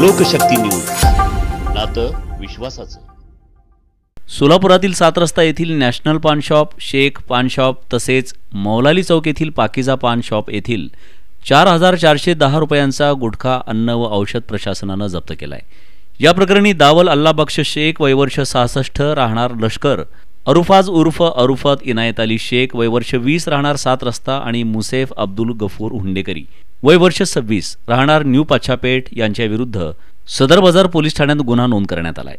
लोकशक्ती news नातं विश्वासाचं सोलापुरातील सात रस्ता येथील नॅशनल पान शॉप शेख पान शॉप तसेच मौलाली चौक येथील पाकिजा पान शॉप येथील चार हजार चारशे दहा रुपयांचा गुटखा अन्न व औषध प्रशासनानं जप्त केलाय या प्रकरणी दावल अल्लाबक्ष शेख वयवर्ष सहासष्ट राहणार लष्कर अरुफाज उर्फ अरुफत इनायत अली शेख वयवर्ष वीस राहणार सात रस्ता आणि मुसेफ अब्दुल गफूर हुंडेकरी वय वर्ष सव्वीस राहणार न्यू यांच्या विरुद्ध सदर बाजार पोलीस ठाण्यात गुन्हा नोंद करण्यात आला